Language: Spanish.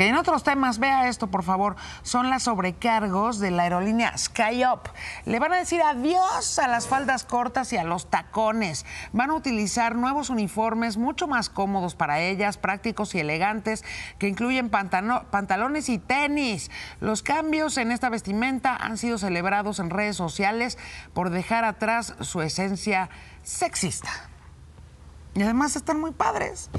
Que en otros temas, vea esto, por favor, son las sobrecargos de la aerolínea SkyUp. Le van a decir adiós a las faldas cortas y a los tacones. Van a utilizar nuevos uniformes mucho más cómodos para ellas, prácticos y elegantes, que incluyen pantalones y tenis. Los cambios en esta vestimenta han sido celebrados en redes sociales por dejar atrás su esencia sexista. Y además están muy padres.